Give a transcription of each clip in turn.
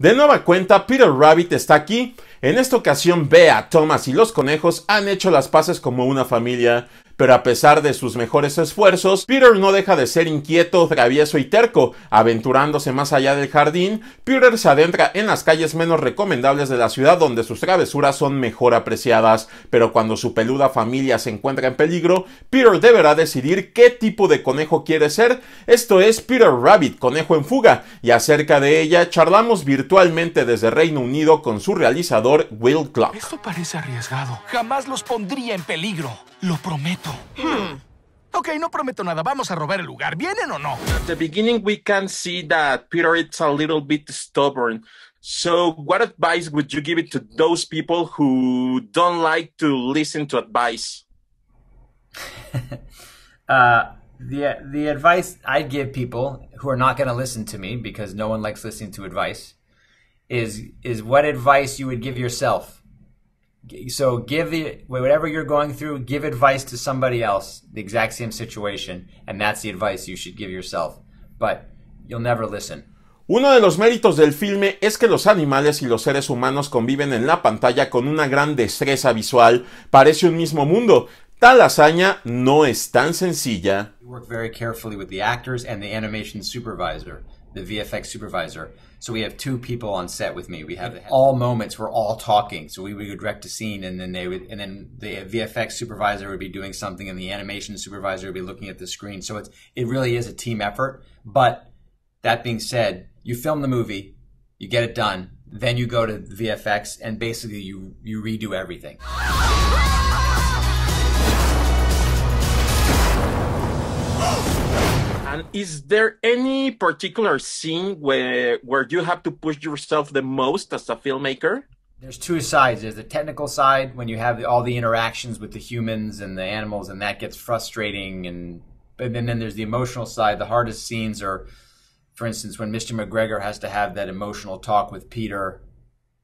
De nueva cuenta, Peter Rabbit está aquí. En esta ocasión, Bea, Thomas y los conejos han hecho las paces como una familia pero a pesar de sus mejores esfuerzos, Peter no deja de ser inquieto, travieso y terco. Aventurándose más allá del jardín, Peter se adentra en las calles menos recomendables de la ciudad donde sus travesuras son mejor apreciadas, pero cuando su peluda familia se encuentra en peligro, Peter deberá decidir qué tipo de conejo quiere ser, esto es Peter Rabbit, conejo en fuga, y acerca de ella charlamos virtualmente desde Reino Unido con su realizador Will Clark. Esto parece arriesgado. Jamás los pondría en peligro. Lo prometo. Hmm. Ok, no prometo nada. Vamos a robar el lugar. ¿Vienen o no? At the beginning, we can see that Peter is a little bit stubborn. So, what advice would you give it to those people who don't like to listen to advice? uh, the the advice I give people who are not going to listen to me because no one likes listening to advice is is what advice you would give yourself So give the whatever you're going through, give advice to somebody else, the exact same situation, and that's the advice you should give yourself. But you'll never listen. Uno de los méritos del filme es que los animales y los seres humanos conviven en la pantalla con una gran destreza visual, parece un mismo mundo. Tal hazaña no es tan sencilla. We work very carefully with the actors and the animation supervisor. the VFX supervisor. So we have two people on set with me. We have all moments. We're all talking. So we would direct a scene, and then they would, and then the VFX supervisor would be doing something, and the animation supervisor would be looking at the screen. So it's it really is a team effort. But that being said, you film the movie, you get it done, then you go to VFX, and basically you you redo everything. is there any particular scene where where you have to push yourself the most as a filmmaker? There's two sides. There's the technical side when you have all the interactions with the humans and the animals, and that gets frustrating. And and then, then there's the emotional side. The hardest scenes are, for instance, when Mr. McGregor has to have that emotional talk with Peter,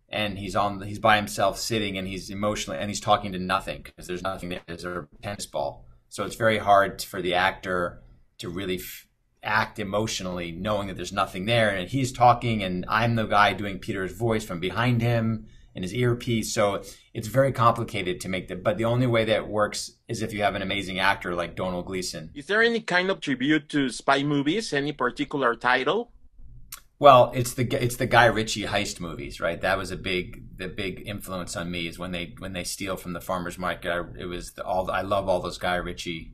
and he's on he's by himself sitting, and he's emotionally and he's talking to nothing because there's nothing there. There's a tennis ball, so it's very hard for the actor to really f- act emotionally knowing that there's nothing there and he's talking and I'm the guy doing Peter's voice from behind him in his earpiece. So it's very complicated to make that. But the only way that works is if you have an amazing actor like Donald Gleason. Is there any kind of tribute to spy movies? Any particular title? Well, it's the it's the Guy Ritchie heist movies, right? That was a big the big influence on me is when they when they steal from the farmers market. I, it was the, all I love all those Guy Ritchie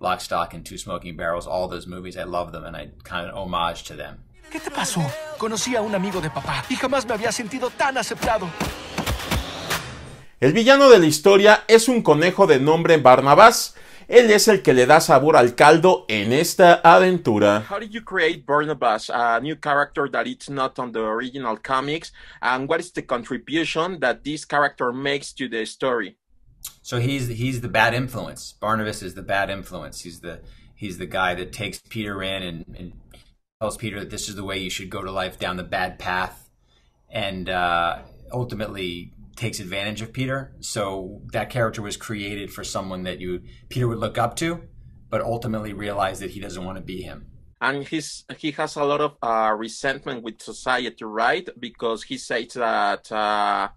Lock, Stock, and Two Smoking Barrels, all those movies, I love them and I kind of homage to them. ¿Qué te pasó? Conocí a un amigo de papá y jamás me había sentido tan aceptado. El villano de la historia es un conejo de nombre Barnabas. Él es el que le da sabor al caldo en esta aventura. How did you create Barnabas, a new character that it's not on the original comics, and what is the contribution that this character makes to the story? So he's he's the bad influence. Barnabas is the bad influence. He's the he's the guy that takes Peter in and, and tells Peter that this is the way you should go to life down the bad path, and uh, ultimately takes advantage of Peter. So that character was created for someone that you Peter would look up to, but ultimately realize that he doesn't want to be him. And he's he has a lot of uh, resentment with society, right? Because he says that uh,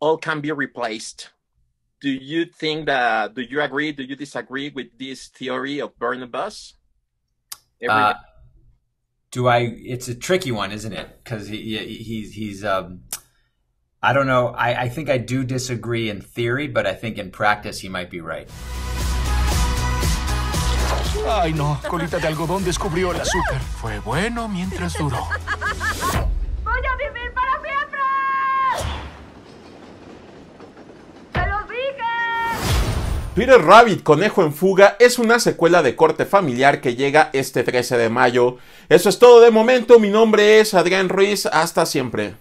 all can be replaced do you think that do you agree do you disagree with this theory of Barnabas? uh, do i it's a tricky one isn't it because he, he, he's he's um i don't know I, I think i do disagree in theory but i think in practice he might be right Ay no, colita de algodón descubrió el azúcar. Fue bueno mientras duró. Peter Rabbit, Conejo en Fuga, es una secuela de corte familiar que llega este 13 de mayo. Eso es todo de momento, mi nombre es Adrián Ruiz, hasta siempre.